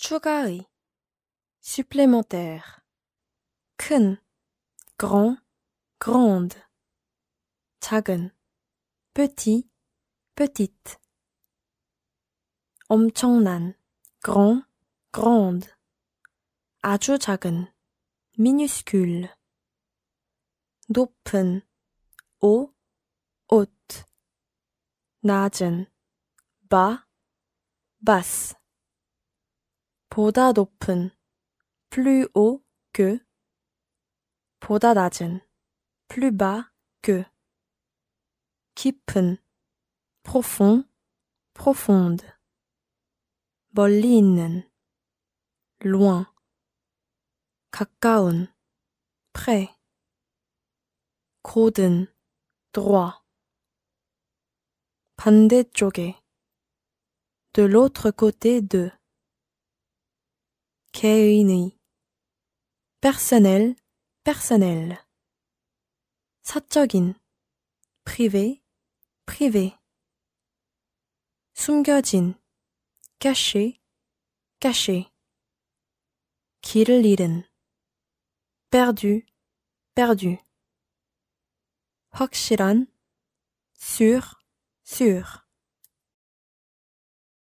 chugari supplémentaire 큰 grand grande 작은 petit petite 엄청난 grand grande 아주 작은 minuscule 높은 haut haute 낮은 bas basse plus haut que 보다 plus bas que 깊은 profond profonde 멀리 loin 가까운 près droit 반대쪽에 de l'autre côté de 개인의 personnel, personnel 사적인 privé, privé 숨겨진 caché, caché 길을 perdu, perdu 확실한 sûr, sûr